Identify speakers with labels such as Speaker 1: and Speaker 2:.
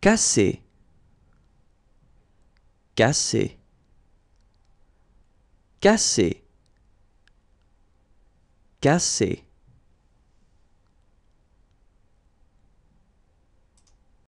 Speaker 1: Casser. Casser. Casser. Casser.